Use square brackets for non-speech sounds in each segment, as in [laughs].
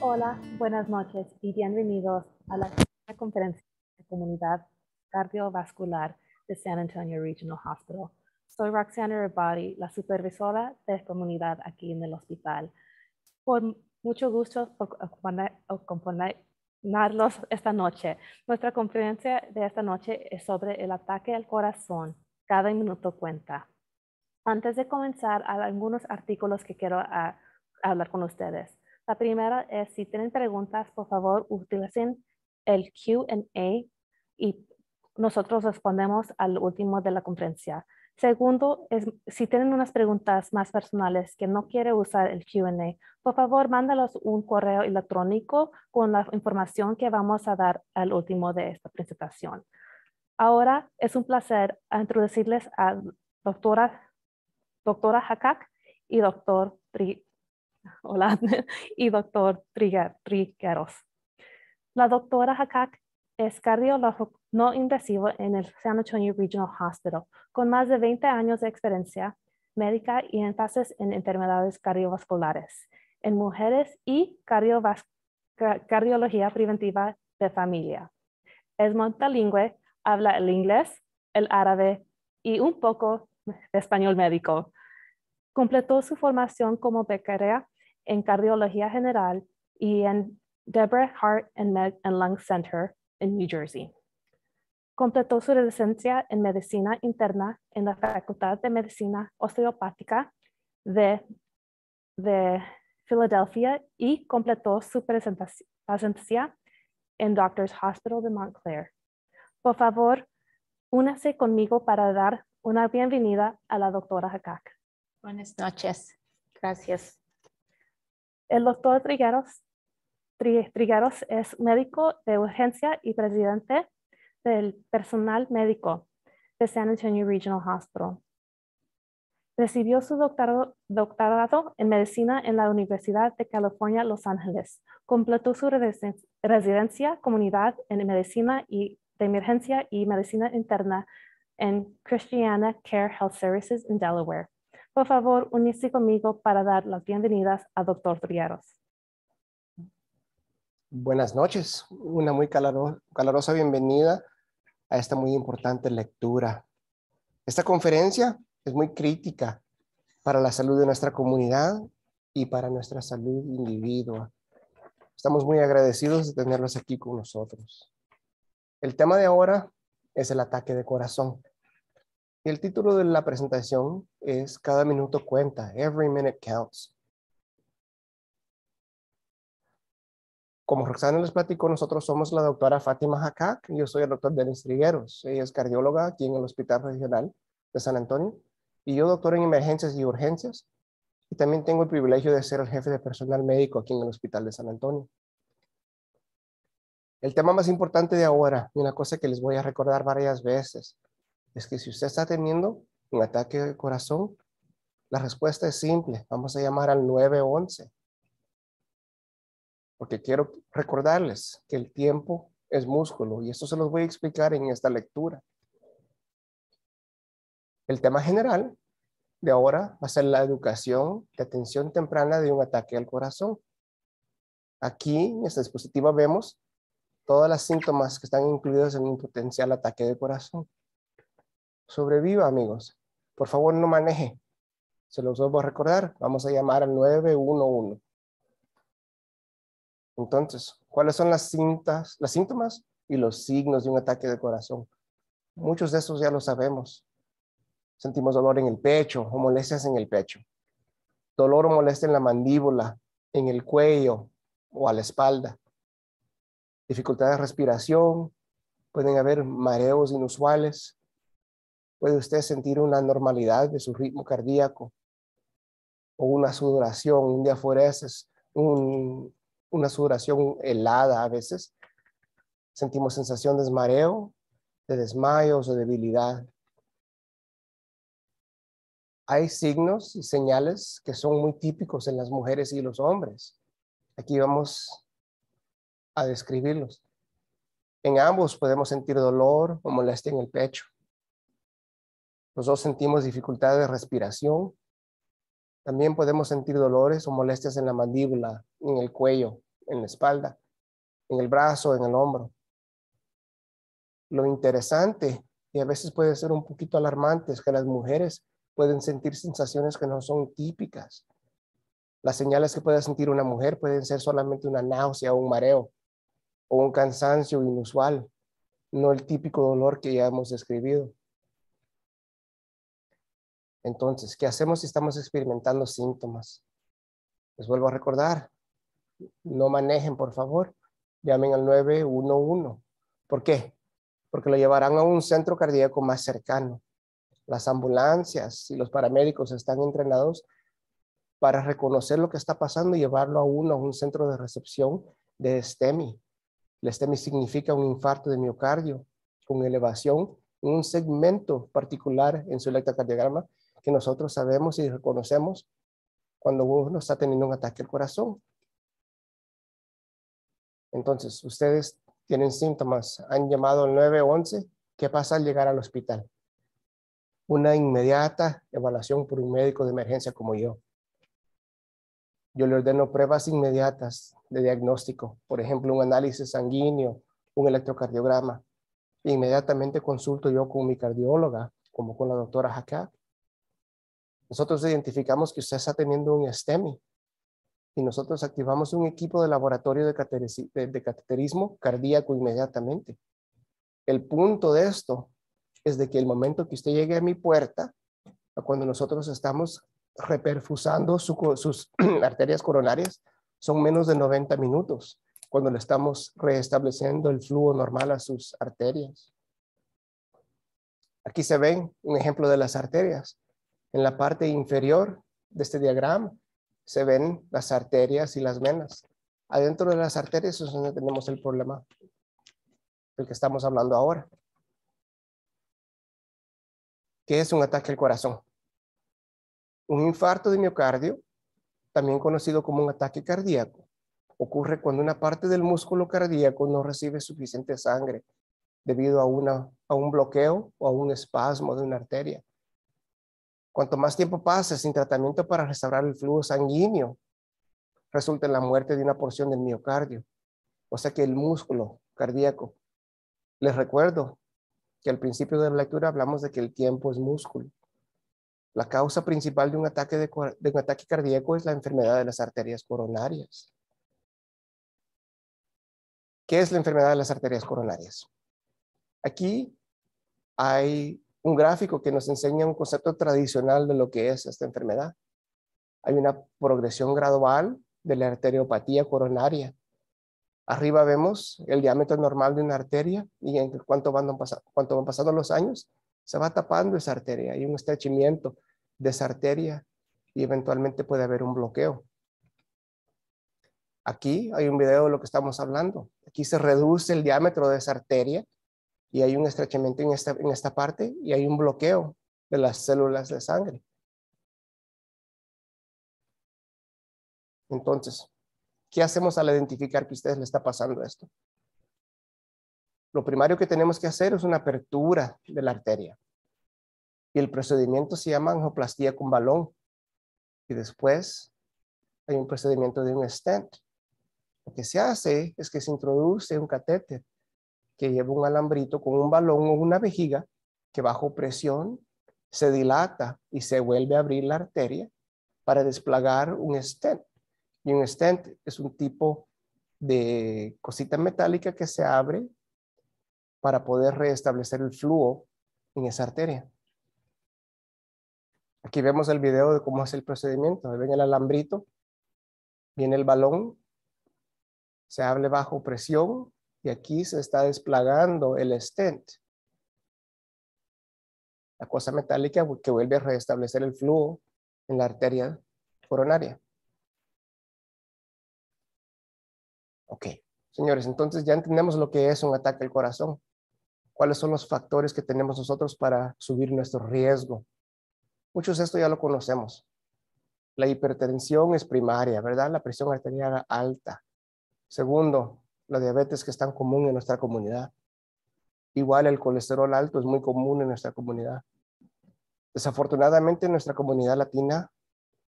Hola, buenas noches y bienvenidos a la conferencia de comunidad cardiovascular de San Antonio Regional Hospital. Soy Roxana Rebari, la supervisora de comunidad aquí en el hospital. Por mucho gusto por acompañarlos esta noche. Nuestra conferencia de esta noche es sobre el ataque al corazón. Cada minuto cuenta. Antes de comenzar, algunos artículos que quiero ah, hablar con ustedes. La primera es si tienen preguntas, por favor, utilicen el Q&A y nosotros respondemos al último de la conferencia. Segundo, es, si tienen unas preguntas más personales que no quiere usar el Q&A, por favor, mándalos un correo electrónico con la información que vamos a dar al último de esta presentación. Ahora es un placer introducirles a doctora, doctora Hakak y doctor Pri hola, [laughs] y doctor Trigueros. La doctora Hakak es cardiólogo no invasivo en el San Antonio Regional Hospital, con más de 20 años de experiencia médica y énfasis en enfermedades cardiovasculares en mujeres y cardiología preventiva de familia. Es multilingüe, habla el inglés, el árabe y un poco de español médico. Completó su formación como becaria en Cardiología General y en Deborah Heart and, Lung Center en New Jersey. Completó su licencia en Medicina Interna en la Facultad de Medicina Osteopática de, de Filadelfia y completó su presencia en Doctors Hospital de Montclair. Por favor, únase conmigo para dar una bienvenida a la doctora Hakak. Buenas noches. Gracias. El doctor Trigueros, es médico de urgencia y presidente del personal médico de San Antonio Regional Hospital. Recibió su doctorado, en medicina en la Universidad de California, Los Ángeles. Completó su residencia, comunidad en medicina de emergencia y medicina interna en Christiana Care Health Services en Delaware. Por favor, unirse conmigo para dar las bienvenidas a Dr. Triaros. Buenas noches, una muy calorosa bienvenida a esta muy importante lectura. Esta conferencia es muy crítica para la salud de nuestra comunidad y para nuestra salud individua. Estamos muy agradecidos de tenerlos aquí con nosotros. El tema de ahora es el ataque de corazón el título de la presentación es Cada minuto cuenta, Every Minute Counts. Como Roxana les platicó, nosotros somos la doctora Fátima y yo soy el doctor Denis Trigueros, ella es cardióloga aquí en el Hospital Regional de San Antonio, y yo doctor en emergencias y urgencias, y también tengo el privilegio de ser el jefe de personal médico aquí en el Hospital de San Antonio. El tema más importante de ahora, y una cosa que les voy a recordar varias veces, es que si usted está teniendo un ataque de corazón, la respuesta es simple. Vamos a llamar al 911. Porque quiero recordarles que el tiempo es músculo y esto se los voy a explicar en esta lectura. El tema general de ahora va a ser la educación de atención temprana de un ataque al corazón. Aquí en esta dispositiva vemos todas las síntomas que están incluidos en un potencial ataque de corazón sobreviva, amigos. Por favor, no maneje. Se los vuelvo a recordar. Vamos a llamar al 911. Entonces, ¿cuáles son las cintas, los síntomas y los signos de un ataque de corazón? Muchos de esos ya lo sabemos. Sentimos dolor en el pecho o molestias en el pecho. Dolor o molestia en la mandíbula, en el cuello o a la espalda. Dificultad de respiración. Pueden haber mareos inusuales puede usted sentir una normalidad de su ritmo cardíaco o una sudoración, un diaforesis, una sudoración helada a veces. Sentimos sensación de desmareo, de desmayos o debilidad. Hay signos y señales que son muy típicos en las mujeres y los hombres. Aquí vamos a describirlos. En ambos podemos sentir dolor o molestia en el pecho. Los sentimos dificultades de respiración. También podemos sentir dolores o molestias en la mandíbula, en el cuello, en la espalda, en el brazo, en el hombro. Lo interesante y a veces puede ser un poquito alarmante es que las mujeres pueden sentir sensaciones que no son típicas. Las señales que puede sentir una mujer pueden ser solamente una náusea o un mareo o un cansancio inusual, no el típico dolor que ya hemos describido. Entonces, ¿qué hacemos si estamos experimentando síntomas? Les vuelvo a recordar, no manejen, por favor. Llamen al 911. ¿Por qué? Porque lo llevarán a un centro cardíaco más cercano. Las ambulancias y los paramédicos están entrenados para reconocer lo que está pasando y llevarlo a uno a un centro de recepción de STEMI. El STEMI significa un infarto de miocardio con elevación en un segmento particular en su electrocardiograma que nosotros sabemos y reconocemos cuando uno está teniendo un ataque al corazón. Entonces, ustedes tienen síntomas, han llamado al 911, ¿qué pasa al llegar al hospital? Una inmediata evaluación por un médico de emergencia como yo. Yo le ordeno pruebas inmediatas de diagnóstico, por ejemplo, un análisis sanguíneo, un electrocardiograma. Inmediatamente consulto yo con mi cardióloga, como con la doctora Jaca, nosotros identificamos que usted está teniendo un STEMI y nosotros activamos un equipo de laboratorio de, cateterismo cardíaco inmediatamente. El punto de esto es de que el momento que usted llegue a mi puerta, cuando nosotros estamos reperfusando sus [clears throat] arterias coronarias, son menos de 90 minutos cuando le estamos restableciendo el flujo normal a sus arterias. Aquí se ven un ejemplo de las arterias. En la parte inferior de este diagrama se ven las arterias y las venas. Adentro de las arterias es donde tenemos el problema del que estamos hablando ahora. que es un ataque al corazón? Un infarto de miocardio, también conocido como un ataque cardíaco, ocurre cuando una parte del músculo cardíaco no recibe suficiente sangre debido a, una, a un bloqueo o a un espasmo de una arteria. Cuanto más tiempo pase sin tratamiento para restaurar el flujo sanguíneo, resulta en la muerte de una porción del miocardio, o sea que el músculo cardíaco. Les recuerdo que al principio de la lectura hablamos de que el tiempo es músculo. La causa principal de un ataque, de, de un ataque cardíaco es la enfermedad de las arterias coronarias. ¿Qué es la enfermedad de las arterias coronarias? Aquí hay un gráfico que nos enseña un concepto tradicional de lo que es esta enfermedad. Hay una progresión gradual de la arteriopatía coronaria. Arriba vemos el diámetro normal de una arteria y en cuanto van, van pasando los años, se va tapando esa arteria. Hay un estrechamiento de esa arteria y eventualmente puede haber un bloqueo. Aquí hay un video de lo que estamos hablando. Aquí se reduce el diámetro de esa arteria y hay un estrechamiento en esta, parte y hay un bloqueo de las células de sangre. Entonces, ¿qué hacemos al identificar que a ustedes le está pasando esto? Lo primario que tenemos que hacer es una apertura de la arteria. Y el procedimiento se llama angioplastía con balón. Y después hay un procedimiento de un stent. Lo que se hace es que se introduce un catéter que lleva un alambrito con un balón o una vejiga que bajo presión se dilata y se vuelve a abrir la arteria para desplagar un stent. Y un stent es un tipo de cosita metálica que se abre para poder restablecer el flujo en esa arteria. Aquí vemos el video de cómo es el procedimiento. Ahí ven el alambrito, viene el balón, se abre bajo presión, y aquí se está desplagando el stent. La cosa metálica que vuelve a restablecer el flujo en la arteria coronaria. Ok, señores, entonces ya entendemos lo que es un ataque al corazón. ¿Cuáles son los factores que tenemos nosotros para subir nuestro riesgo? Muchos de esto ya lo conocemos. La hipertensión es primaria, ¿verdad? La presión arterial alta. Segundo, la diabetes que es tan común en nuestra comunidad. Igual el colesterol alto es muy común en nuestra comunidad. Desafortunadamente en nuestra comunidad latina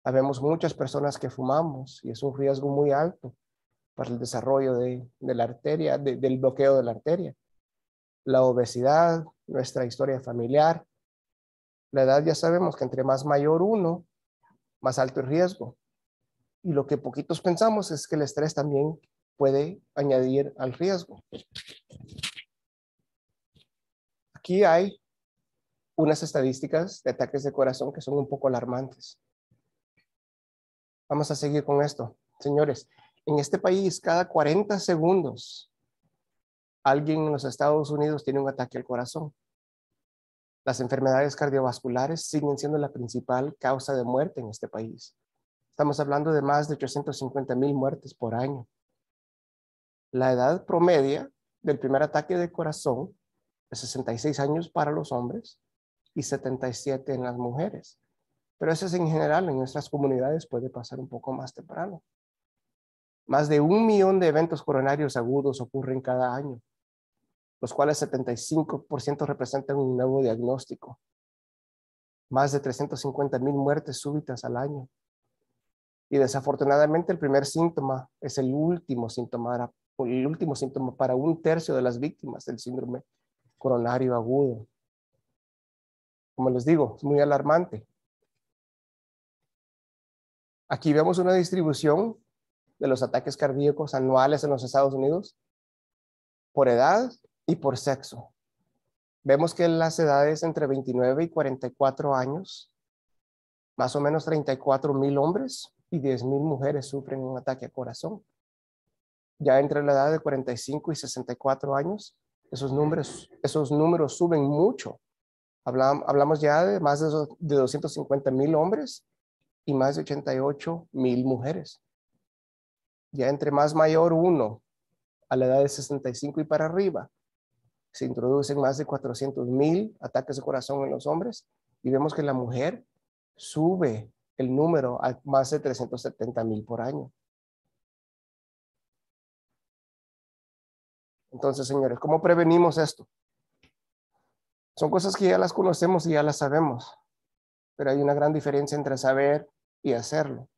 habemos muchas personas que fumamos y es un riesgo muy alto para el desarrollo de, la arteria, del bloqueo de la arteria. La obesidad, nuestra historia familiar, la edad ya sabemos que entre más mayor uno, más alto el riesgo. Y lo que poquitos pensamos es que el estrés también puede añadir al riesgo. Aquí hay unas estadísticas de ataques de corazón que son un poco alarmantes. Vamos a seguir con esto. Señores, en este país cada 40 segundos alguien en los Estados Unidos tiene un ataque al corazón. Las enfermedades cardiovasculares siguen siendo la principal causa de muerte en este país. Estamos hablando de más de 850 mil muertes por año. La edad promedia del primer ataque de corazón es 66 años para los hombres y 77 en las mujeres. Pero eso es en general, en nuestras comunidades puede pasar un poco más temprano. Más de un millón de eventos coronarios agudos ocurren cada año, los cuales 75% representan un nuevo diagnóstico. Más de 350 mil muertes súbitas al año. Y desafortunadamente el primer síntoma es el último síntoma el último síntoma para un tercio de las víctimas del síndrome coronario agudo. Como les digo, es muy alarmante. Aquí vemos una distribución de los ataques cardíacos anuales en los Estados Unidos por edad y por sexo. Vemos que en las edades entre 29 y 44 años, más o menos 34 mil hombres y 10 mil mujeres sufren un ataque a corazón ya entre la edad de 45 y 64 años, esos números, esos números suben mucho. Hablamos, ya de más de 250 mil hombres y más de 88 mil mujeres. Ya entre más mayor uno, a la edad de 65 y para arriba, se introducen más de 400 mil ataques de corazón en los hombres y vemos que la mujer sube el número a más de 370 mil por año. Entonces, señores, ¿cómo prevenimos esto? Son cosas que ya las conocemos y ya las sabemos, pero hay una gran diferencia entre saber y hacerlo.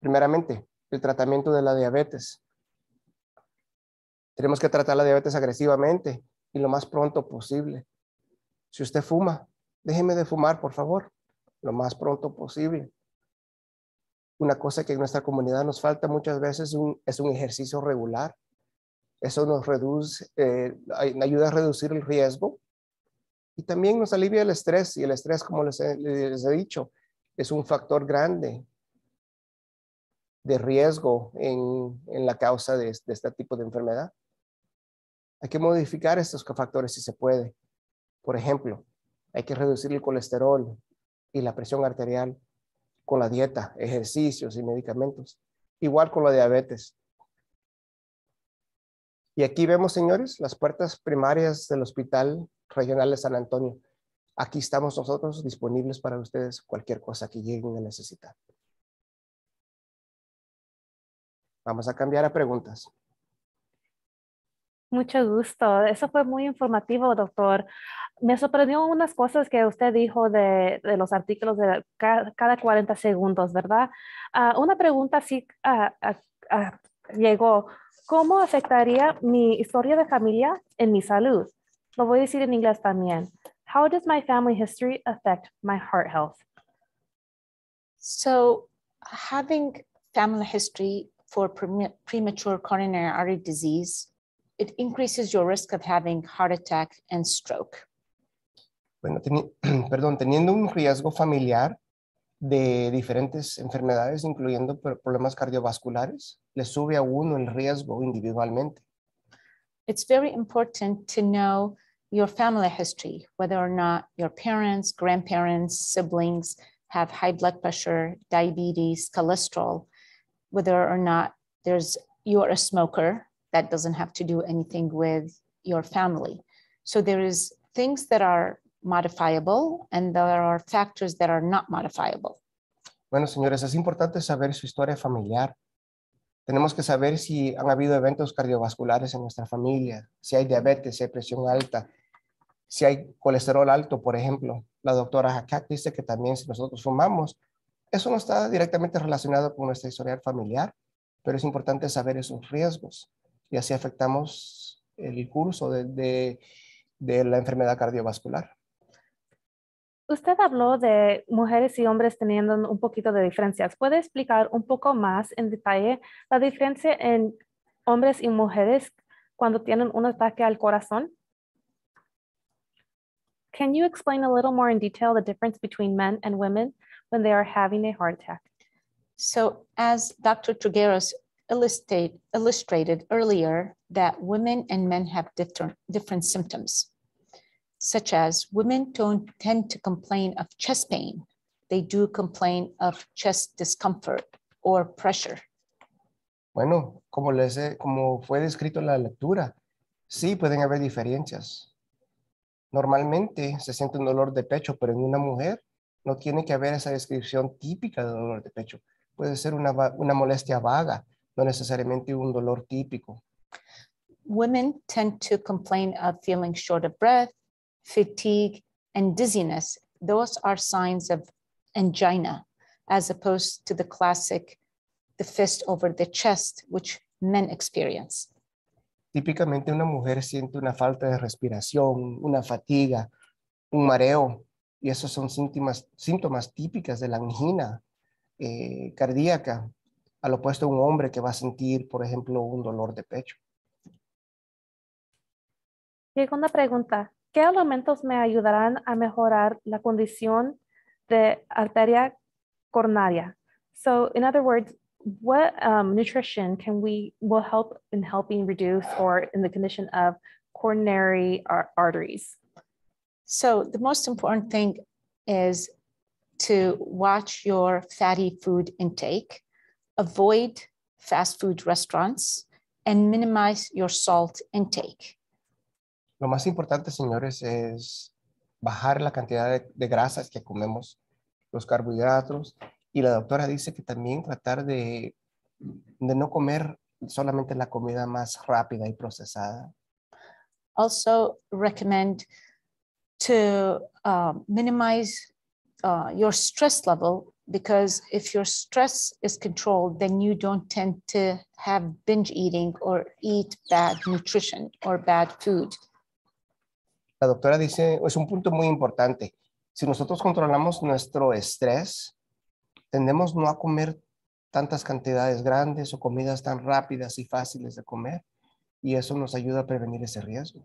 Primeramente, el tratamiento de la diabetes. Tenemos que tratar la diabetes agresivamente y lo más pronto posible. Si usted fuma, déjeme de fumar, por favor, lo más pronto posible. Una cosa que en nuestra comunidad nos falta muchas veces es un ejercicio regular. Eso nos reduce, eh, ayuda a reducir el riesgo y también nos alivia el estrés. Y el estrés, como les he, dicho, es un factor grande de riesgo en, la causa de, de este tipo de enfermedad. Hay que modificar estos factores si se puede. Por ejemplo, hay que reducir el colesterol y la presión arterial con la dieta, ejercicios y medicamentos. Igual con la diabetes. Y aquí vemos, señores, las puertas primarias del Hospital Regional de San Antonio. Aquí estamos nosotros disponibles para ustedes cualquier cosa que lleguen a necesitar. Vamos a cambiar a preguntas. Mucho gusto. Eso fue muy informativo, doctor. Me sorprendió unas cosas que usted dijo de, los artículos de cada, 40 segundos, ¿verdad? Ah, una pregunta sí ah, ah, llegó. ¿Cómo afectaría mi historia de familia en mi salud? Lo voy a decir en inglés también. How does my family history affect my heart health? So having family history for premature coronary artery disease, it increases your risk of having heart attack and stroke. Bueno, teni [clears throat] perdón, teniendo un riesgo familiar de diferentes enfermedades, incluyendo problemas cardiovasculares, le sube a uno el riesgo individualmente. It's very important to know your family history, whether or not your parents, grandparents, siblings have high blood pressure, diabetes, cholesterol, whether or not there's you're a smoker, that doesn't have to do anything with your family. So there is things that are modifiable and there are factors that are not modifiable. Bueno, señores, es importante saber su historia familiar. Tenemos que saber si han habido eventos cardiovasculares en nuestra familia, si hay diabetes, si hay presión alta, si hay colesterol alto, por ejemplo. La doctora Hakak dice que también si nosotros fumamos, eso no está directamente relacionado con nuestra historia familiar, pero es importante saber esos riesgos y así afectamos el curso de, de la enfermedad cardiovascular. Usted habló de mujeres y hombres teniendo un poquito de diferencias. ¿Puede explicar un poco más en detalle la diferencia en hombres y mujeres cuando tienen un ataque al corazón? Can you explain a little more in detail the difference between men and women when they are having a heart attack? So as Dr. Trigueros illustrate, illustrated earlier that women and men have different, different symptoms such as women don't tend to complain of chest pain. They do complain of chest discomfort or pressure. Bueno, como, les como fue descrito en la lectura, sí pueden haber diferencias. Normalmente se siente un dolor de pecho, pero en una mujer no tiene que haber esa descripción típica de dolor de pecho. Puede ser una, una molestia vaga, no necesariamente un dolor típico. Women tend to complain of feeling short of breath, fatigue, and dizziness. Those are signs of angina, as opposed to the classic, the fist over the chest, which men experience. Típicamente una mujer siente una falta de respiración, una fatiga, un mareo, y esos son síntomas, síntomas típicas de la angina eh, cardíaca, al opuesto a un hombre que va a sentir, por ejemplo, un dolor de pecho. Segunda pregunta, ¿Qué elementos me ayudarán a mejorar la condición de arteria coronaria? So in other words, what um, nutrition can we, will help in helping reduce or in the condition of coronary ar arteries? So the most important thing is to watch your fatty food intake, avoid fast food restaurants, and minimize your salt intake. Lo más importante, señores, es bajar la cantidad de, grasas que comemos, los carbohidratos, y la doctora dice que también tratar de, de no comer solamente la comida más rápida y procesada. Also recommend to uh, minimize uh, your stress level because if your stress is controlled, then you don't tend to have binge eating or eat bad nutrition or bad food la doctora dice, es un punto muy importante. Si nosotros controlamos nuestro estrés, tendemos no a comer tantas cantidades grandes o comidas tan rápidas y fáciles de comer, y eso nos ayuda a prevenir ese riesgo.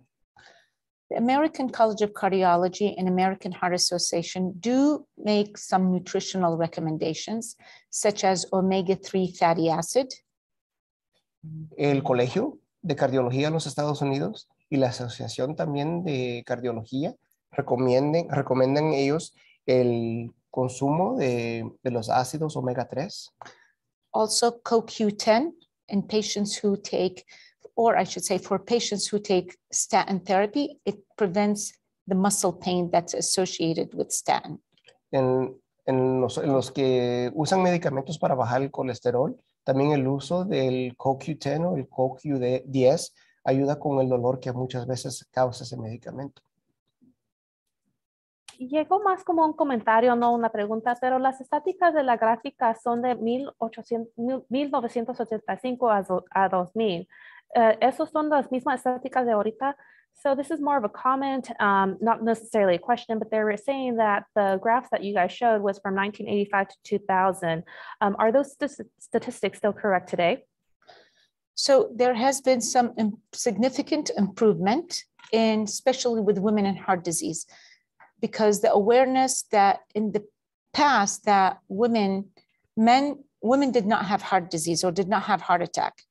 The American College of Cardiology and American Heart Association do make some nutritional recommendations, such as omega-3 fatty acid. El Colegio de Cardiología de los Estados Unidos y la Asociación también de Cardiología recomienden, recomiendan ellos el consumo de, de los ácidos omega 3. Also CoQ10 in patients who take, or I should say for patients who take statin therapy, it prevents the muscle pain that's associated with statin. En, en, los, en los que usan medicamentos para bajar el colesterol, también el uso del CoQ10 o el CoQ10 ayuda con el dolor que muchas veces causa ese medicamento. Llegó más como un comentario, no una pregunta, pero las estáticas de la gráfica son de 1985 a, 2000. Uh, eh, ¿Esos son las mismas estáticas de ahorita? So this is more of a comment, um, not necessarily a question, but they were saying that the graphs that you guys showed was from 1985 to 2000. Um, are those statistics still correct today? So there has been some significant improvement, in, especially with women and heart disease, because the awareness that in the past that women, men, women did not have heart disease or did not have heart attack.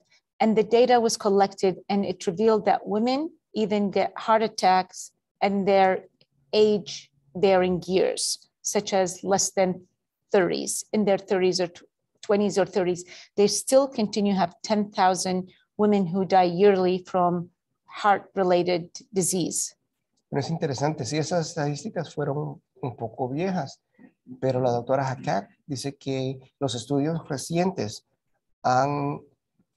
And the data was collected and it revealed that women even get heart attacks and their age bearing years, such as less than 30s, in their 30s or 20s or 30s, they still continue to have 10,000 women who die yearly from heart-related disease. Pero es interesante, sí, esas estadísticas fueron un poco viejas, pero la doctora Hakak dice que los estudios recientes han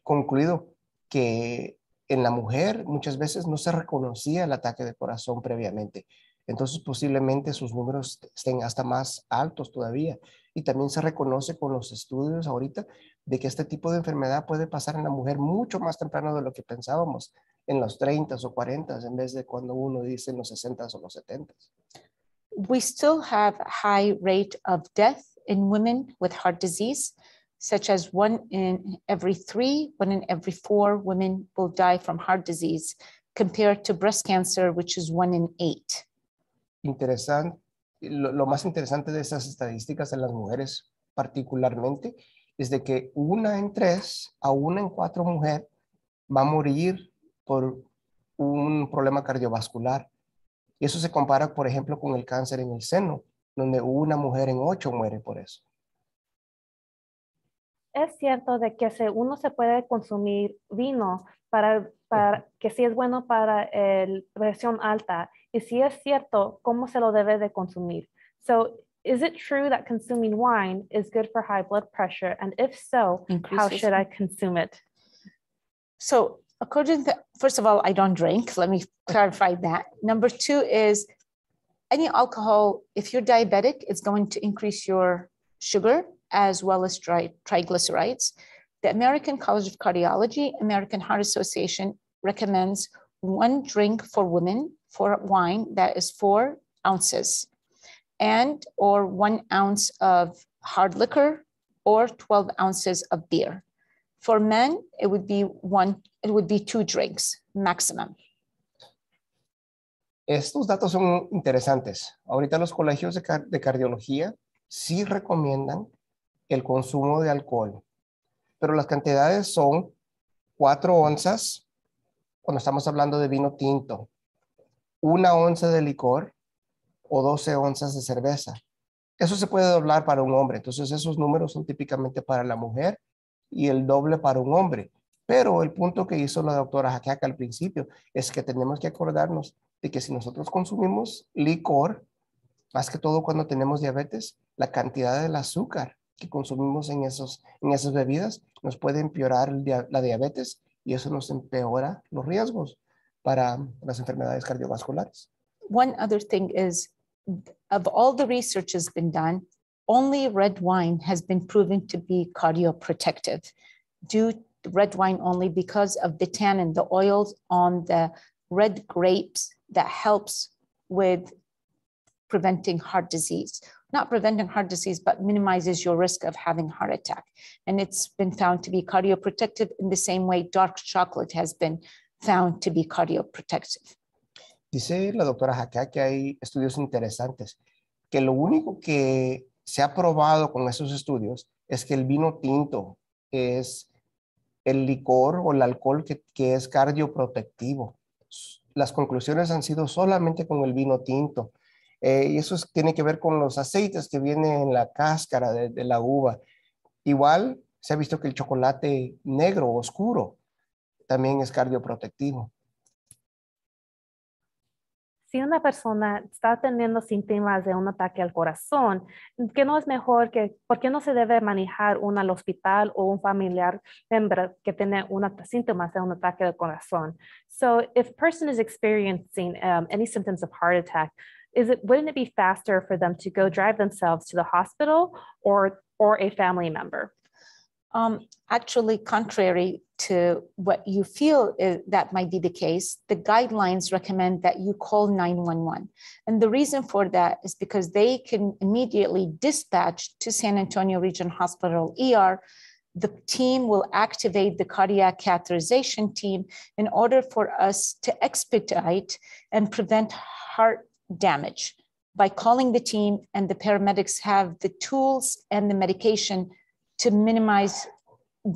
concluido que en la mujer muchas veces no se reconocía el ataque de corazón previamente. Entonces posiblemente sus números estén hasta más altos todavía y también se reconoce con los estudios ahorita de que este tipo de enfermedad puede pasar en la mujer mucho más temprano de lo que pensábamos, en los 30 o 40 en vez de cuando uno dice en los 60 o los 70. We still have a high rate of death in women with heart disease, such as one in every three, one in every four women will die from heart disease, compared to breast cancer, which is one in eight. Interesante lo, más interesante de esas estadísticas en las mujeres particularmente es de que una en tres a una en cuatro mujer va a morir por un problema cardiovascular. Y eso se compara, por ejemplo, con el cáncer en el seno, donde una mujer en ocho muere por eso. Es cierto de que uno se puede consumir vino para, que sí es bueno para la presión alta y si es cierto, cómo se lo debe de consumir. So, is it true that consuming wine is good for high blood pressure? And if so, Increases. how should I consume it? So, according to, first of all, I don't drink. Let me clarify that. Number two is any alcohol, if you're diabetic, it's going to increase your sugar as well as tri triglycerides. The American College of Cardiology, American Heart Association recommends one drink for women for wine that is four ounces and or one ounce of hard liquor or 12 ounces of beer for men it would be one it would be two drinks maximum Estos datos son interesantes. Ahorita los colegios de, car de cardiología sí recomiendan el consumo de alcohol, pero las cantidades son 4 onzas cuando estamos hablando de vino tinto, una onza de licor o 12 onzas de cerveza. Eso se puede doblar para un hombre. Entonces esos números son típicamente para la mujer y el doble para un hombre. Pero el punto que hizo la doctora Jaqueca al principio es que tenemos que acordarnos de que si nosotros consumimos licor, más que todo cuando tenemos diabetes, la cantidad del azúcar que consumimos en, esos, en esas bebidas nos puede empeorar la diabetes y eso nos empeora los riesgos para las enfermedades cardiovasculares. One other thing is, of all the research has been done, only red wine has been proven to be cardioprotective due red wine only because of the tannin, the oils on the red grapes that helps with preventing heart disease. not preventing heart disease, but minimizes your risk of having heart attack. And it's been found to be cardioprotective in the same way dark chocolate has been found to be cardioprotective. Dice la doctora Jaquea que hay estudios interesantes, que lo único que se ha probado con esos estudios es que el vino tinto es el licor o el alcohol que, que es cardioprotectivo. Las conclusiones han sido solamente con el vino tinto eh, y eso tiene que ver con los aceites que vienen en la cáscara de, la uva. Igual se ha visto que el chocolate negro oscuro también es cardioprotectivo. Si una persona está teniendo síntomas de un ataque al corazón, ¿qué no es mejor que, por qué no se debe manejar una al hospital o un familiar que tiene una, síntomas de un ataque al corazón? So, if person is experiencing um, any symptoms of heart attack, is it wouldn't it be faster for them to go drive themselves to the hospital or or a family member? Um, actually, contrary to what you feel is, that might be the case, the guidelines recommend that you call 911. And the reason for that is because they can immediately dispatch to San Antonio Region Hospital ER. The team will activate the cardiac catheterization team in order for us to expedite and prevent heart damage by calling the team and the paramedics have the tools and the medication to minimize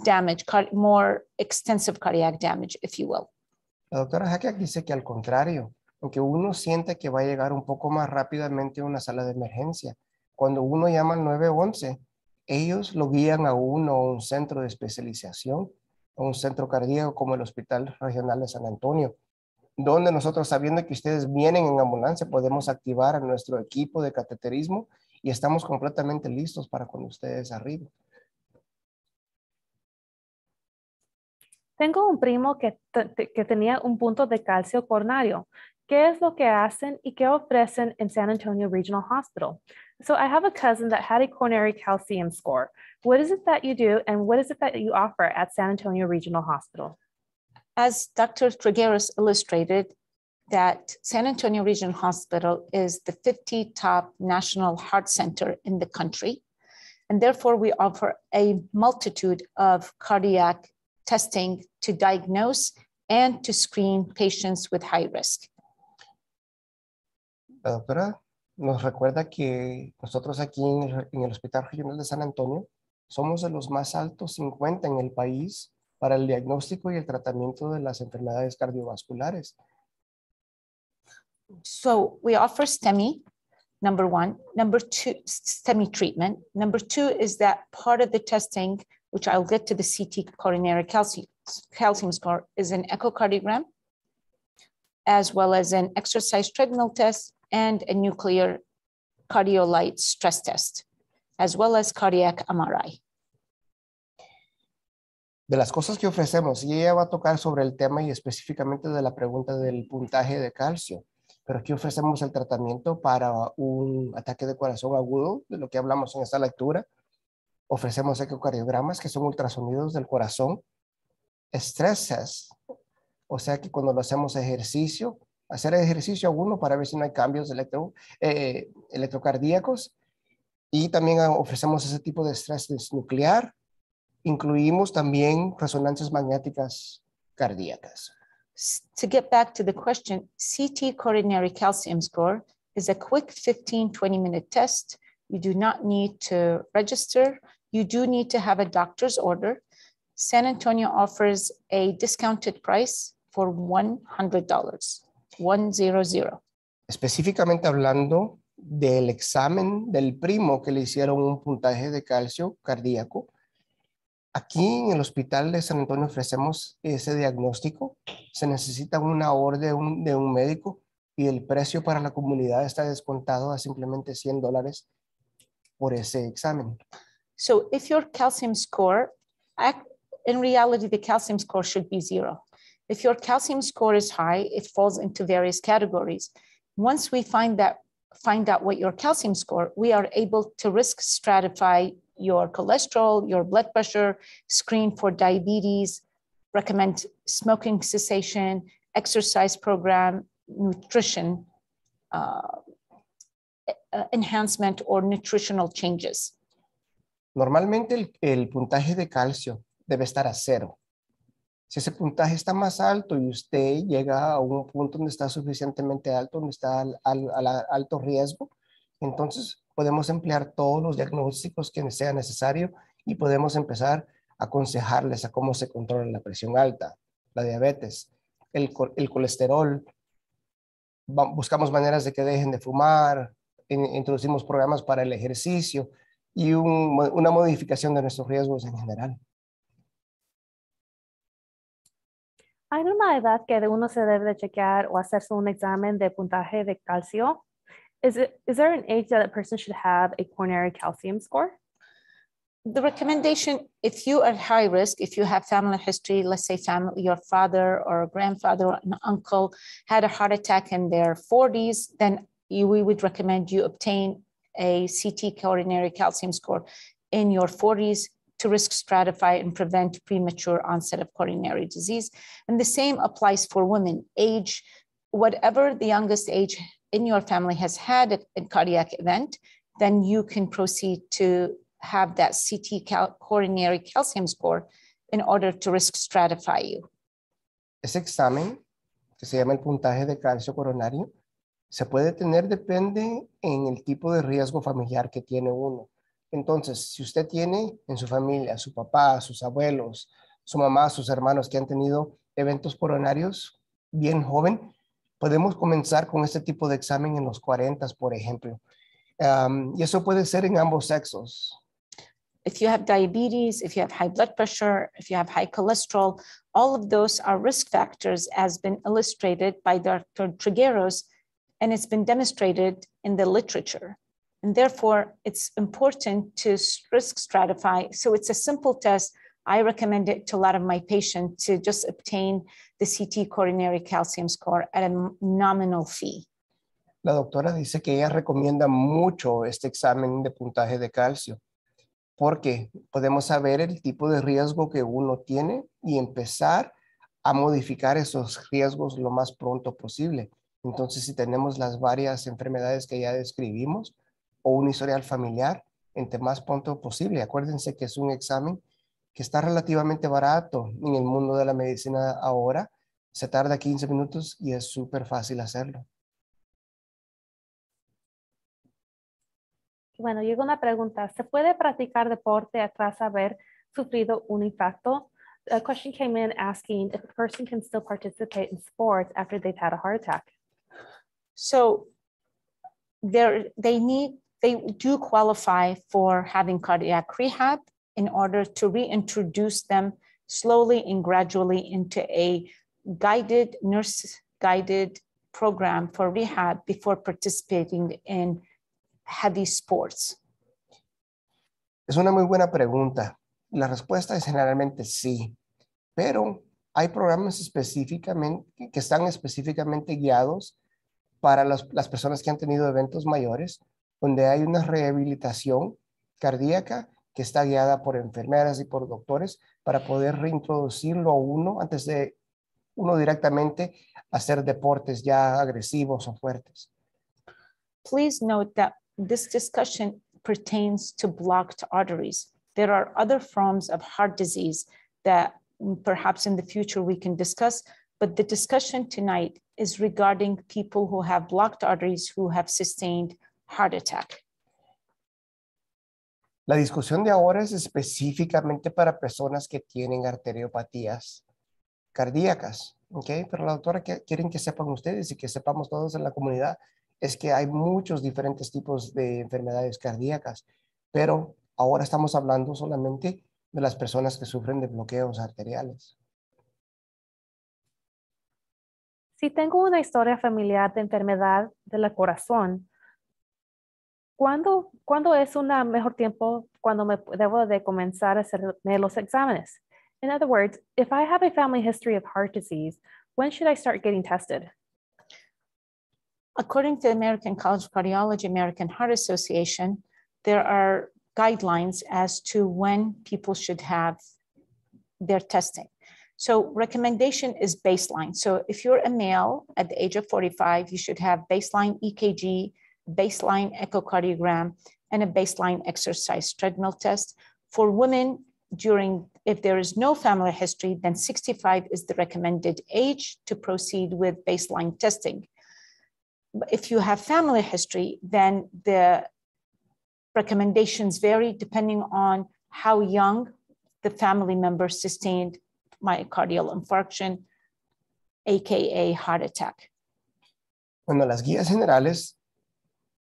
damage, more extensive cardiac damage, if you will. La doctora Hackett dice que al contrario, aunque uno siente que va a llegar un poco más rápidamente a una sala de emergencia, cuando uno llama al 911, ellos lo guían a uno a un centro de especialización, a un centro cardíaco como el Hospital Regional de San Antonio, donde nosotros sabiendo que ustedes vienen en ambulancia, podemos activar a nuestro equipo de cateterismo y estamos completamente listos para cuando ustedes arriben. Tengo un primo que, tenía un punto de calcio coronario. ¿Qué es lo que hacen y qué ofrecen en San Antonio Regional Hospital? So I have a cousin that had a coronary calcium score. What is it that you do and what is it that you offer at San Antonio Regional Hospital? as Dr. Tregeris illustrated, that San Antonio Regional Hospital is the 50 top national heart center in the country. And therefore, we offer a multitude of cardiac testing to diagnose and to screen patients with high risk. La doctora nos recuerda que nosotros aquí en el Hospital Regional de San Antonio somos de los más altos 50 en el país para el diagnóstico y el tratamiento de las enfermedades cardiovasculares. So we offer STEMI, number one. Number two, STEMI treatment. Number two is that part of the testing, which I'll get to the CT coronary calcium, calcium score, is an echocardiogram, as well as an exercise treadmill test and a nuclear cardiolite stress test, as well as cardiac MRI. de las cosas que ofrecemos, y ella va a tocar sobre el tema y específicamente de la pregunta del puntaje de calcio. Pero aquí ofrecemos el tratamiento para un ataque de corazón agudo, de lo que hablamos en esta lectura. Ofrecemos ecocardiogramas, que son ultrasonidos del corazón. Estreses, o sea que cuando lo hacemos ejercicio, hacer ejercicio alguno para ver si no hay cambios electro, eh, electrocardíacos. Y también ah, ofrecemos ese tipo de estrés nuclear, incluimos también resonancias magnéticas cardíacas. To get back to the question, CT coronary calcium score is a quick 15, 20 minute test. You do not need to register. You do need to have a doctor's order. San Antonio offers a discounted price for $100, 100. Específicamente hablando del examen del primo que le hicieron un puntaje de calcio cardíaco, Aquí en el hospital de San Antonio ofrecemos ese diagnóstico. Se necesita una orden de un, médico y el precio para la comunidad está descontado a simplemente 100 dólares por ese examen. So if your calcium score, in reality, the calcium score should be zero. If your calcium score is high, it falls into various categories. Once we find that find out what your calcium score, we are able to risk stratify your cholesterol, your blood pressure, screen for diabetes, recommend smoking cessation, exercise program, nutrition uh, enhancement or nutritional changes. Normalmente el, el puntaje de calcio debe estar a cero. Si ese puntaje está más alto y usted llega a un punto donde está suficientemente alto, donde está al, al, al alto riesgo, Entonces, podemos emplear todos los diagnósticos que sea necesario y podemos empezar a aconsejarles a cómo se controla la presión alta, la diabetes, el, colesterol. Buscamos maneras de que dejen de fumar, introducimos programas para el ejercicio y una modificación de nuestros riesgos en general. ¿Hay una edad que uno se debe chequear o hacerse un examen de puntaje de calcio? is it is there an age that a person should have a coronary calcium score the recommendation if you are high risk if you have family history let's say family your father or grandfather or an uncle had a heart attack in their 40s then you, we would recommend you obtain a ct coronary calcium score in your 40s to risk stratify and prevent premature onset of coronary disease and the same applies for women age whatever the youngest age in your family has had a, cardiac event, then you can proceed to have that CT coronary calcium score in order to risk stratify you. Ese examen, que se llama el puntaje de calcio coronario, se puede tener depende en el tipo de riesgo familiar que tiene uno. Entonces, si usted tiene en su familia, su papá, sus abuelos, su mamá, sus hermanos que han tenido eventos coronarios bien joven, podemos comenzar con este tipo de examen en los 40, por ejemplo. Um, y eso puede ser en ambos sexos. If you have diabetes, if you have high blood pressure, if you have high cholesterol, all of those are risk factors as been illustrated by Dr. Trigueros, and it's been demonstrated in the literature. And therefore, it's important to risk stratify. So it's a simple test a CT coronary calcium score nominal La doctora dice que ella recomienda mucho este examen de puntaje de calcio porque podemos saber el tipo de riesgo que uno tiene y empezar a modificar esos riesgos lo más pronto posible. Entonces, si tenemos las varias enfermedades que ya describimos o un historial familiar, entre más pronto posible. Acuérdense que es un examen que está relativamente barato en el mundo de la medicina ahora. Se tarda 15 minutos y es súper fácil hacerlo. Bueno, llegó una pregunta. ¿Se puede practicar deporte tras haber sufrido un infarto? A question came in asking if a person can still participate in sports after they've had a heart attack. So they need, they do qualify for having cardiac rehab in order to reintroduce them slowly and gradually into a guided nurse guided program for rehab before participating in heavy sports? Es una muy buena pregunta. La respuesta es generalmente sí, pero hay programas específicamente que están específicamente guiados para for las personas que han tenido eventos mayores, donde hay una rehabilitación cardíaca que está guiada por enfermeras y por doctores para poder reintroducirlo a uno antes de uno directamente hacer deportes ya agresivos o fuertes. Please note that this discussion pertains to blocked arteries. There are other forms of heart disease that perhaps in the future we can discuss, but the discussion tonight is regarding people who have blocked arteries who have sustained heart attack. La discusión de ahora es específicamente para personas que tienen arteriopatías cardíacas, Pero la doctora que quieren que sepan ustedes y que sepamos todos en la comunidad es que hay muchos diferentes tipos de enfermedades cardíacas, pero ahora estamos hablando solamente de las personas que sufren de bloqueos arteriales. Si tengo una historia familiar de enfermedad del corazón, ¿cuándo, ¿cuándo es un mejor tiempo cuando me debo de comenzar a hacerme los exámenes? In other words, if I have a family history of heart disease, when should I start getting tested? According to the American College of Cardiology, American Heart Association, there are guidelines as to when people should have their testing. So recommendation is baseline. So if you're a male at the age of 45, you should have baseline EKG baseline echocardiogram, and a baseline exercise treadmill test. For women, during if there is no family history, then 65 is the recommended age to proceed with baseline testing. If you have family history, then the recommendations vary depending on how young the family member sustained myocardial infarction, aka heart attack. Bueno, las guías generales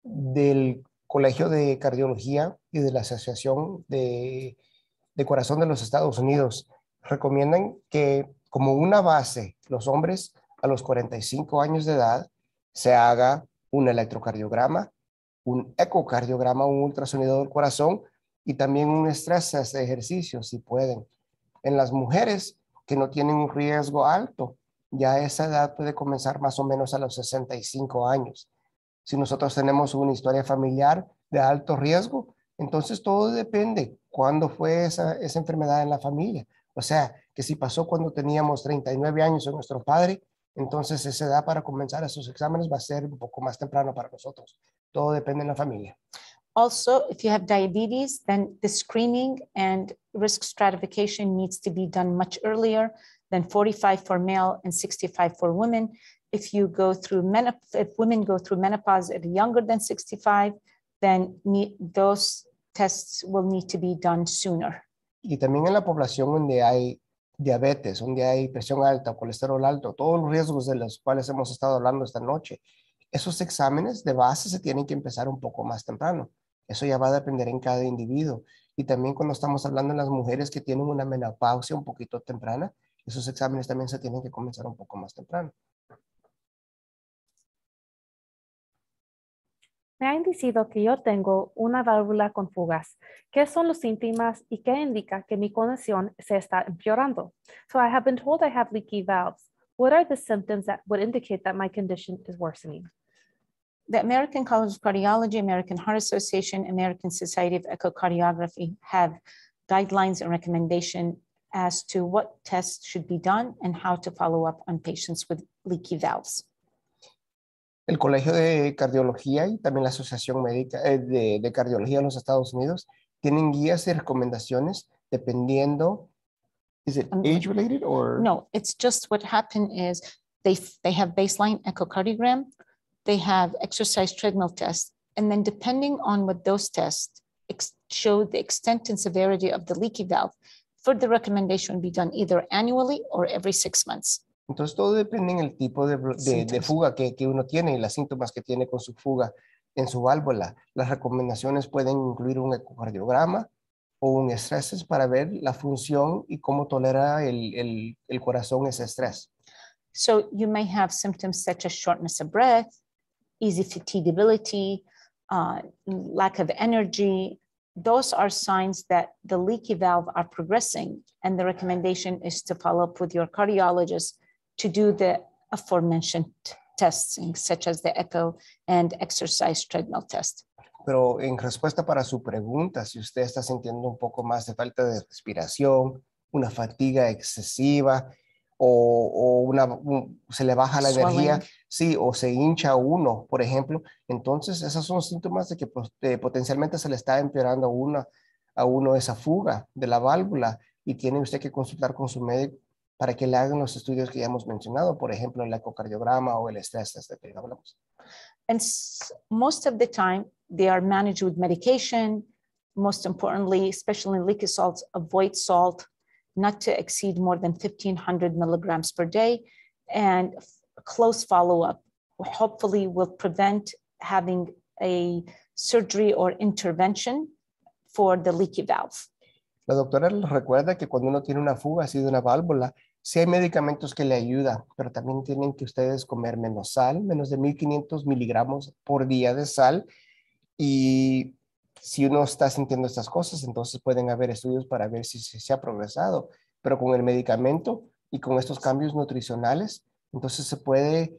del Colegio de Cardiología y de la Asociación de, de Corazón de los Estados Unidos recomiendan que como una base los hombres a los 45 años de edad se haga un electrocardiograma, un ecocardiograma, un ultrasonido del corazón y también un estrés de ejercicio si pueden. En las mujeres que no tienen un riesgo alto, ya esa edad puede comenzar más o menos a los 65 años si nosotros tenemos una historia familiar de alto riesgo, entonces todo depende cuándo fue esa, enfermedad en la familia. O sea, que si pasó cuando teníamos 39 años en nuestro padre, entonces esa edad para comenzar esos exámenes va a ser un poco más temprano para nosotros. Todo depende de la familia. Also, if you have diabetes, then the screening and risk stratification needs to be done much earlier than 45 for male and 65 for women if you go through if women go through menopause at younger than 65, then those tests will need to be done sooner. Y también en la población donde hay diabetes, donde hay presión alta, colesterol alto, todos los riesgos de los cuales hemos estado hablando esta noche, esos exámenes de base se tienen que empezar un poco más temprano. Eso ya va a depender en cada individuo. Y también cuando estamos hablando de las mujeres que tienen una menopausia un poquito temprana, esos exámenes también se tienen que comenzar un poco más temprano. Me ha indicado que yo tengo una válvula con fugas. ¿Qué son los síntomas y qué indica que mi condición se está empeorando? So I have been told I have leaky valves. What are the symptoms that would indicate that my condition is worsening? The American College of Cardiology, American Heart Association, American Society of Echocardiography have guidelines and recommendation as to what tests should be done and how to follow up on patients with leaky valves el Colegio de Cardiología y también la Asociación Médica eh, de, de, Cardiología de los Estados Unidos tienen guías y recomendaciones dependiendo is it um, age related or no it's just what happened is they they have baseline echocardiogram they have exercise treadmill tests and then depending on what those tests show the extent and severity of the leaky valve further recommendation would be done either annually or every six months Entonces, todo depende en el tipo de, de, de fuga que, que, uno tiene y los síntomas que tiene con su fuga en su válvula. Las recomendaciones pueden incluir un ecocardiograma o un estrés para ver la función y cómo tolera el, el, el corazón ese estrés. So you may have symptoms such as shortness of breath, easy fatigability, uh, lack of energy. Those are signs that the leaky valve are progressing, and the recommendation is to follow up with your cardiologist to do the aforementioned testing, such as the echo and exercise treadmill test. Pero en respuesta para su pregunta, si usted está sintiendo un poco más de falta de respiración, una fatiga excesiva o, o una, se le baja la energía, sí, o se hincha uno, por ejemplo, entonces esos son síntomas de que pues, eh, potencialmente se le está empeorando una, a uno esa fuga de la válvula y tiene usted que consultar con su médico para que le hagan los estudios que ya hemos mencionado, por ejemplo, el ecocardiograma o el estrés test que hablamos. And most of the time, they are managed with medication. Most importantly, especially in leaky salts, avoid salt, not to exceed more than 1500 milligrams per day, and close follow-up. Hopefully, will prevent having a surgery or intervention for the leaky valve. La doctora recuerda que cuando uno tiene una fuga así de una válvula, Sí hay medicamentos que le ayudan, pero también tienen que ustedes comer menos sal, menos de 1500 miligramos por día de sal. Y si uno está sintiendo estas cosas, entonces pueden haber estudios para ver si, se ha progresado. Pero con el medicamento y con estos cambios nutricionales, entonces se puede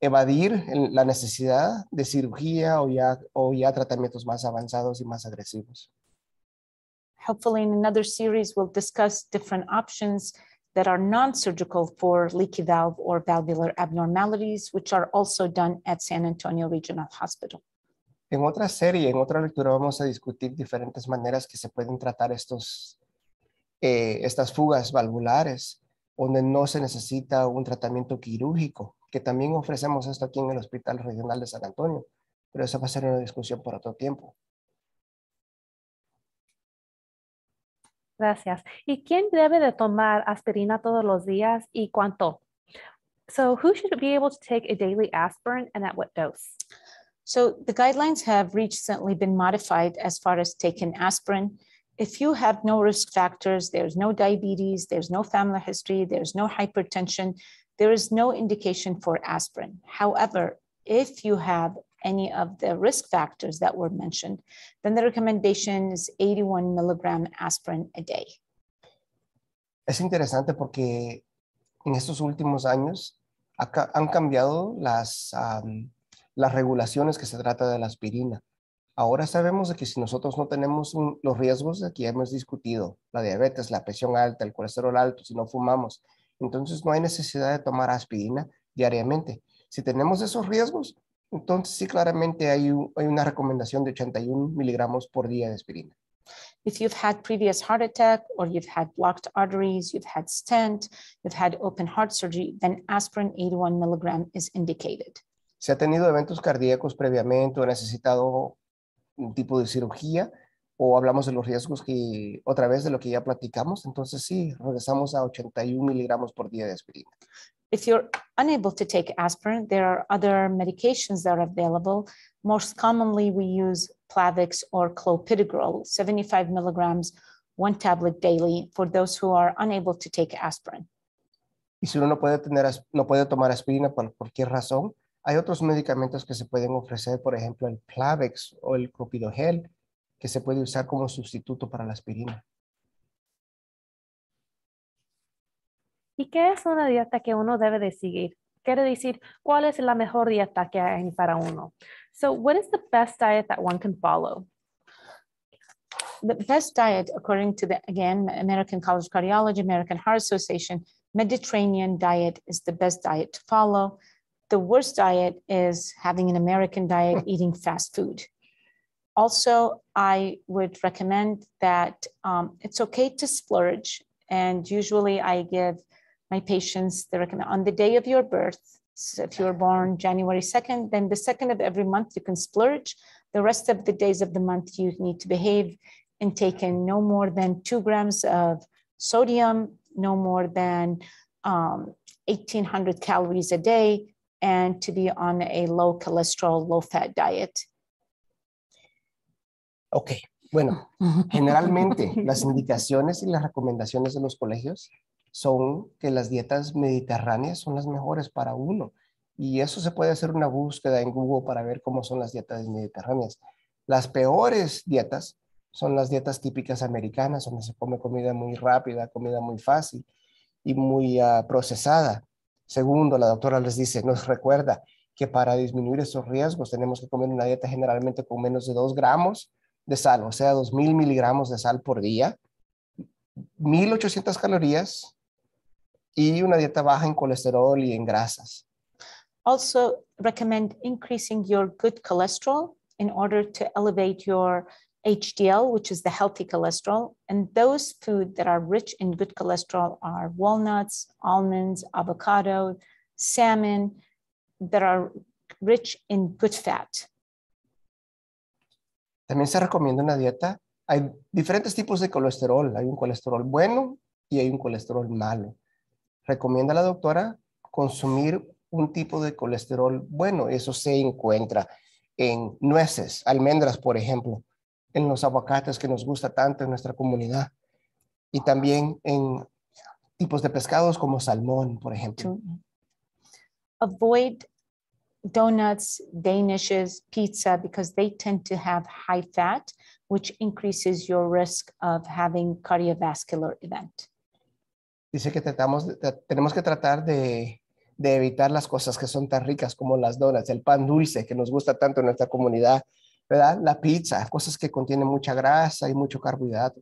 evadir la necesidad de cirugía ya, o ya tratamientos más avanzados y más agresivos. Hopefully in another series, we'll discuss different options that are non-surgical for leaky valve or valvular abnormalities, which are also done at San Antonio Regional Hospital. En otra serie, en otra lectura, vamos a discutir diferentes maneras que se pueden tratar estos, eh, estas fugas valvulares, donde no se necesita un tratamiento quirúrgico, que también ofrecemos esto aquí en el Hospital Regional de San Antonio, pero esa va a ser una discusión por otro tiempo. Gracias. ¿Y quién debe de tomar aspirina todos los días y cuánto? So who should be able to take a daily aspirin and at what dose? So the guidelines have recently been modified as far as taking aspirin. If you have no risk factors, there's no diabetes, there's no family history, there's no hypertension, there is no indication for aspirin. However, if you have any of the risk factors that were mentioned, then the recommendation is 81 milligram aspirin a day. Es interesante porque en estos últimos años han cambiado las, las regulaciones que se trata de la aspirina. Ahora sabemos que si nosotros no tenemos los riesgos de que hemos discutido, la diabetes, la presión alta, el colesterol alto, si no fumamos, entonces no hay necesidad de tomar aspirina diariamente. Si tenemos esos riesgos, entonces, sí, claramente hay, una recomendación de 81 miligramos por día de aspirina. If you've had previous heart attack or you've had blocked arteries, you've had stent, you've had open heart surgery, then aspirin 81 milligram is indicated. Si ha tenido eventos cardíacos previamente o ha necesitado un tipo de cirugía o hablamos de los riesgos que otra vez de lo que ya platicamos, entonces sí, regresamos a 81 miligramos por día de aspirina. If you're unable to take aspirin, there are other medications that are available. Most commonly, we use Plavix or clopidogrel, 75 milligrams, one tablet daily for those who are unable to take aspirin. Y si uno no puede, tener, no puede tomar aspirina por cualquier razón, hay otros medicamentos que se pueden ofrecer, por ejemplo, el Plavix o el clopidogrel, que se puede usar como sustituto para la aspirina. ¿Y qué es una dieta que uno debe de seguir? Quiere decir, ¿cuál es la mejor dieta que hay para uno? So, what is the best diet that one can follow? The best diet, according to the, again, American College of Cardiology, American Heart Association, Mediterranean diet is the best diet to follow. The worst diet is having an American diet, [laughs] eating fast food. Also, I would recommend that um, it's okay to splurge. And usually I give my patients, they recommend on the day of your birth, so if you're born January 2nd, then the second of every month you can splurge. The rest of the days of the month you need to behave and take in no more than two grams of sodium, no more than um, 1800 calories a day, and to be on a low cholesterol, low fat diet. Ok, bueno, [laughs] generalmente las indicaciones y las recomendaciones de los colegios son que las dietas mediterráneas son las mejores para uno. Y eso se puede hacer una búsqueda en Google para ver cómo son las dietas mediterráneas. Las peores dietas son las dietas típicas americanas, donde se come comida muy rápida, comida muy fácil y muy ah, procesada. Segundo, la doctora les dice, nos recuerda que para disminuir esos riesgos tenemos que comer una dieta generalmente con menos de 2 gramos de sal, o sea, 2.000 miligramos de sal por día, 1.800 calorías y una dieta baja en colesterol y en grasas. Also recommend increasing your good cholesterol in order to elevate your HDL, which is the healthy cholesterol. And those food that are rich in good cholesterol are walnuts, almonds, avocado, salmon, that are rich in good fat. También se recomienda una dieta. Hay diferentes tipos de colesterol. Hay un colesterol bueno y hay un colesterol malo recomienda a la doctora consumir un tipo de colesterol bueno. Eso se encuentra en nueces, almendras, por ejemplo, en los aguacates que nos gusta tanto en nuestra comunidad y también en tipos de pescados como salmón, por ejemplo. Avoid donuts, danishes, pizza because they tend to have high fat, which increases your risk of having cardiovascular event dice que tratamos tenemos que tratar de, de, evitar las cosas que son tan ricas como las donas, el pan dulce que nos gusta tanto en nuestra comunidad, ¿verdad? La pizza, cosas que contienen mucha grasa y mucho carbohidrato.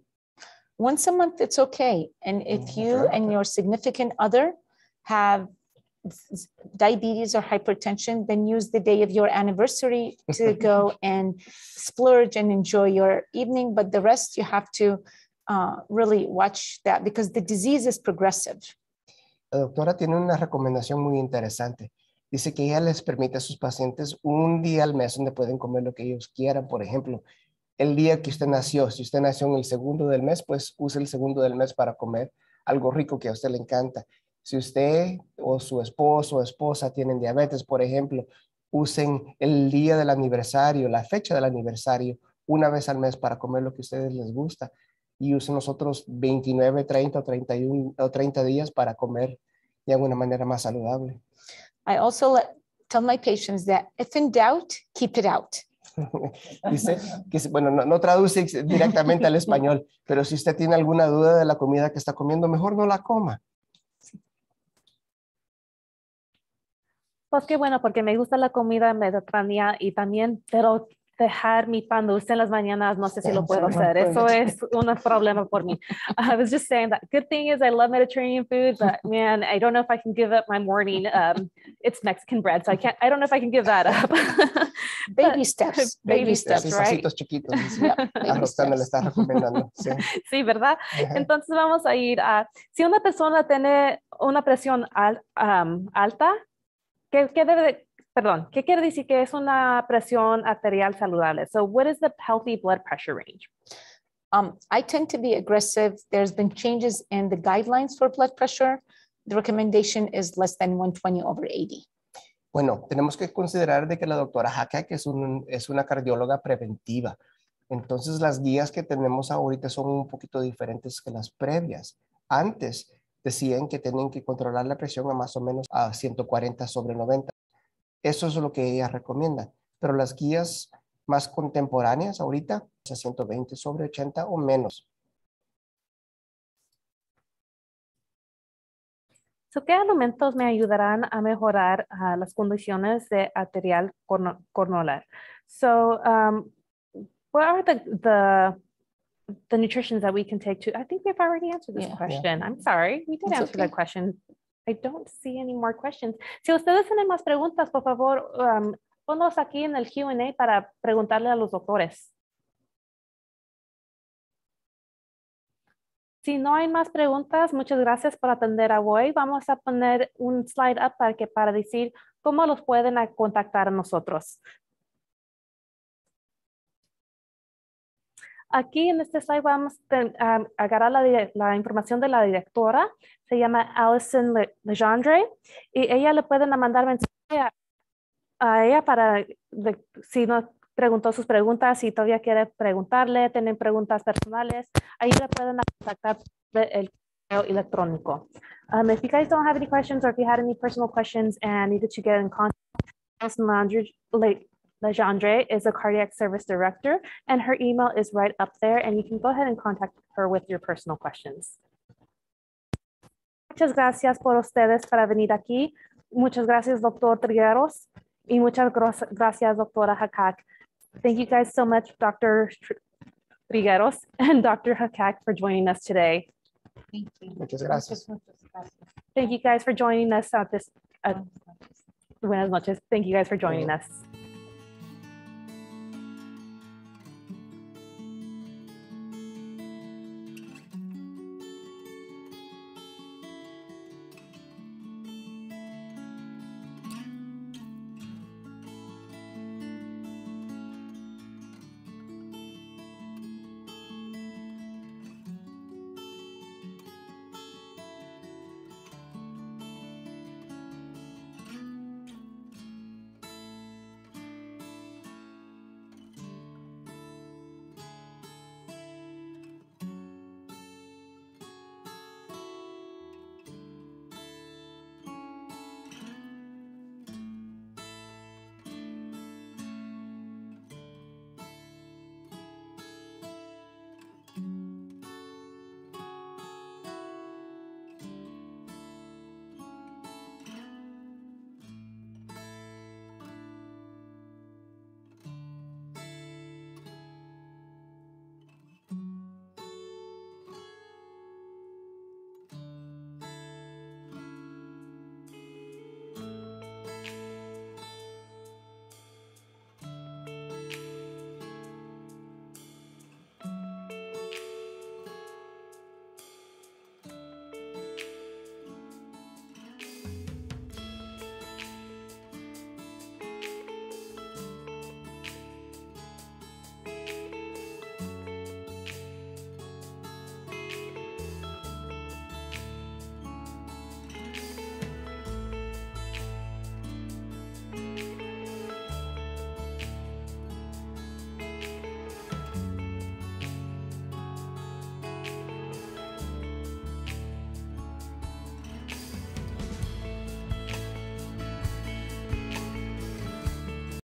Once a month, it's okay. And if mm, you and your significant other have diabetes or hypertension, then use the day of your anniversary to go [laughs] and splurge and enjoy your evening. But the rest, you have to Uh, really watch that because the disease is progressive. La doctora tiene una recomendación muy interesante. Dice que ella les permite a sus pacientes un día al mes donde pueden comer lo que ellos quieran. Por ejemplo, el día que usted nació, si usted nació en el segundo del mes, pues use el segundo del mes para comer algo rico que a usted le encanta. Si usted o su esposo o esposa tienen diabetes, por ejemplo, usen el día del aniversario, la fecha del aniversario, una vez al mes para comer lo que a ustedes les gusta y usen los otros 29, 30, 31 o 30 días para comer de alguna manera más saludable. I also tell my patients that if in doubt, keep it out. [laughs] Dice que, bueno, no, no, traduce directamente al español, [laughs] pero si usted tiene alguna duda de la comida que está comiendo, mejor no la coma. Pues qué bueno, porque me gusta la comida mediterránea y también, pero dejar mi pan dulce en las mañanas, no sé si lo puedo hacer. Eso es un problema por mí. I was just saying that good thing is I love Mediterranean food, but [laughs] man, I don't know if I can give up my morning. Um, it's Mexican bread, so I can't, I don't know if I can give that up. [laughs] baby steps, [laughs] baby, steps, right? chiquitos. baby steps. recomendando. Sí. sí, ¿verdad? Entonces vamos a ir a, si una persona tiene una presión alta, ¿qué, qué debe perdón, ¿qué quiere decir que es una presión arterial saludable? So what is the healthy blood pressure range? Um, I tend to be aggressive. There's been changes in the guidelines for blood pressure. The recommendation is less than 120 over 80. Bueno, tenemos que considerar de que la doctora Hackett es, es una cardióloga preventiva. Entonces las guías que tenemos ahorita son un poquito diferentes que las previas. Antes decían que tenían que controlar la presión a más o menos a 140 sobre 90. Eso es lo que ella recomienda, Pero las guías más contemporáneas ahorita es 120 sobre 80 o menos. ¿Qué alimentos me ayudarán a mejorar ah, las condiciones de arterial coronar? So, um, what are the, the the que that we can take to i think we've already answered this yeah, question i'm sorry we did answer that question I don't see any more questions. Si ustedes tienen más preguntas, por favor, um, ponlos aquí en el Q&A para preguntarle a los doctores. Si no hay más preguntas, muchas gracias por atender a hoy. Vamos a poner un slide up para, que, para decir cómo los pueden contactar a nosotros. Aquí en este slide vamos a agarrar la, información de la directora. Se llama Alison Legendre y ella le pueden mandar mensaje a, ella para si no preguntó sus preguntas, si todavía quiere preguntarle, tienen preguntas personales, ahí le pueden contactar el correo electrónico. Um, if you guys don't have any questions or if you had any personal questions and needed to get in contact, Alison Legendre Legendre is a cardiac service director, and her email is right up there, and you can go ahead and contact her with your personal questions. Muchas gracias por ustedes para venir aquí. Muchas gracias, Dr. Trigueros, y muchas gracias, Doctora Hakak. Thank you guys so much, Dr. Trigueros and [laughs] Dr. Hakak for joining us today. Thank you. Muchas gracias. Thank you guys for joining us at this. Uh, buenas noches. Thank you guys for joining us.